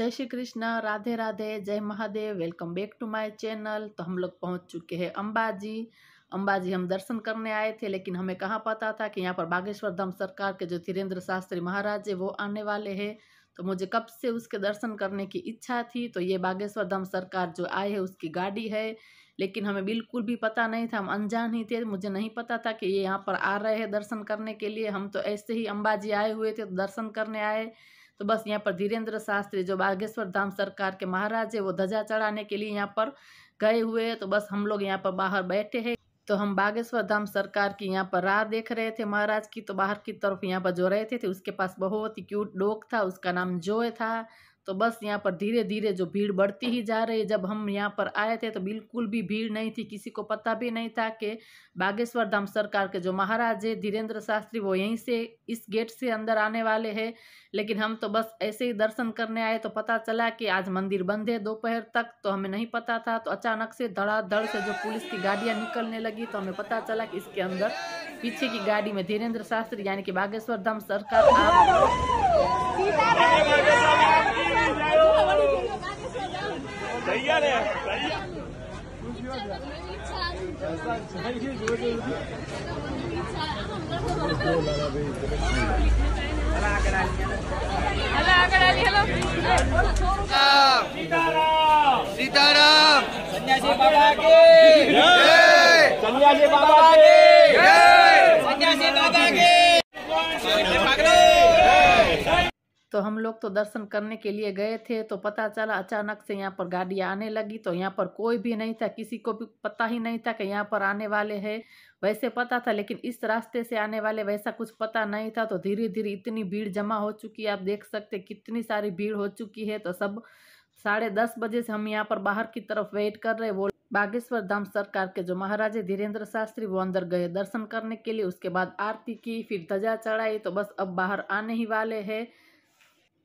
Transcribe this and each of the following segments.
जय श्री कृष्ण राधे राधे जय Mahadev welcome back to my channel तो हम लोग पहुंच चुके हैं अंबाजी अंबाजी हम दर्शन करने आए थे लेकिन हमें कहाँ पता था कि यहाँ पर बागेश्वर धाम सरकार के जो धीरेन्द्र शास्त्री महाराज है वो आने वाले हैं तो मुझे कब से उसके दर्शन करने की इच्छा थी तो ये बागेश्वर धाम सरकार जो आए है उसकी गाड़ी है लेकिन हमें बिल्कुल भी पता नहीं था हम अनजान ही थे मुझे नहीं पता था कि ये यहाँ पर आ रहे हैं दर्शन करने के लिए हम तो ऐसे ही अम्बाजी आए हुए थे तो दर्शन करने आए तो बस यहाँ पर धीरेन्द्र शास्त्री जो बागेश्वर धाम सरकार के महाराज है वो ध्वजा चढ़ाने के लिए यहाँ पर गए हुए है तो बस हम लोग यहाँ पर बाहर बैठे हैं तो हम बागेश्वर धाम सरकार की यहाँ पर राह देख रहे थे महाराज की तो बाहर की तरफ यहाँ पर जो रहते थे उसके पास बहुत ही क्यूट डॉग था उसका नाम जोय था तो बस यहाँ पर धीरे धीरे जो भीड़ बढ़ती ही जा रही है जब हम यहाँ पर आए थे तो बिल्कुल भी भीड़ नहीं थी किसी को पता भी नहीं था कि बागेश्वर धाम सरकार के जो महाराज है धीरेन्द्र शास्त्री वो यहीं से इस गेट से अंदर आने वाले हैं लेकिन हम तो बस ऐसे ही दर्शन करने आए तो पता चला कि आज मंदिर बंद है दोपहर तक तो हमें नहीं पता था तो अचानक से धड़ाधड़ से जो पुलिस की गाड़ियाँ निकलने लगी तो हमें पता चला कि इसके अंदर पीछे की गाड़ी में धीरेन्द्र शास्त्री यानी कि बागेश्वर धाम सरकार सीताराम सीताराम बाबा के सन्यासी बाबा के तो हम लोग तो दर्शन करने के लिए गए थे तो पता चला अचानक से यहाँ पर गाड़ी आने लगी तो यहाँ पर कोई भी नहीं था किसी को भी पता ही नहीं था कि यहाँ पर आने वाले है वैसे पता था लेकिन इस रास्ते से आने वाले वैसा कुछ पता नहीं था तो धीरे धीरे इतनी भीड़ जमा हो चुकी है आप देख सकते कितनी सारी भीड़ हो चुकी है तो सब साढ़े दस बजे से हम यहाँ पर बाहर की तरफ वेट कर रहे वो बागेश्वर धाम सरकार के जो महाराजे धीरेन्द्र शास्त्री वो अंदर गए दर्शन करने के लिए उसके बाद आरती की फिर ध्वजा चढ़ाई तो बस अब बाहर आने ही वाले हैं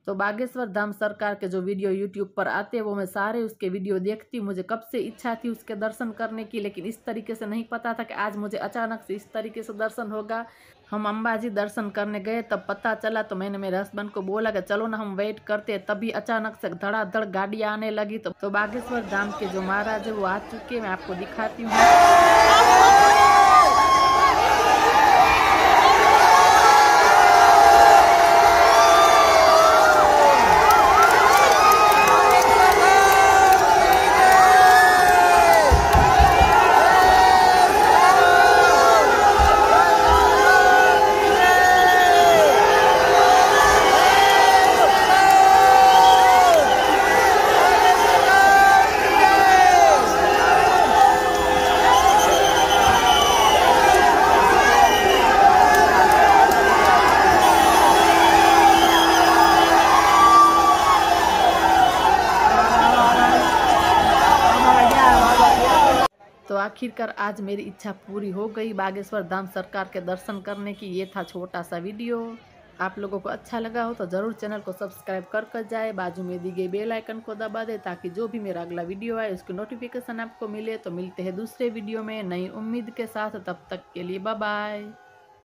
तो बागेश्वर धाम सरकार के जो वीडियो यूट्यूब पर आते हैं वो मैं सारे उसके वीडियो देखती मुझे कब से इच्छा थी उसके दर्शन करने की लेकिन इस तरीके से नहीं पता था कि आज मुझे अचानक से इस तरीके से दर्शन होगा हम अम्बाजी दर्शन करने गए तब पता चला तो मैंने मेरे हस्बैंड को बोला कि चलो ना हम वेट करते हैं तभी अचानक से धड़ाधड़ गाड़ियाँ आने लगी तो, तो बागेश्वर धाम के जो महाराज है वो आ चुके मैं आपको दिखाती हूँ तो आखिरकार आज मेरी इच्छा पूरी हो गई बागेश्वर धाम सरकार के दर्शन करने की ये था छोटा सा वीडियो आप लोगों को अच्छा लगा हो तो ज़रूर चैनल को सब्सक्राइब कर कर जाए बाजू में दी गई बेल आइकन को दबा दे ताकि जो भी मेरा अगला वीडियो आए उसकी नोटिफिकेशन आपको मिले तो मिलते हैं दूसरे वीडियो में नई उम्मीद के साथ तब तक के लिए बाय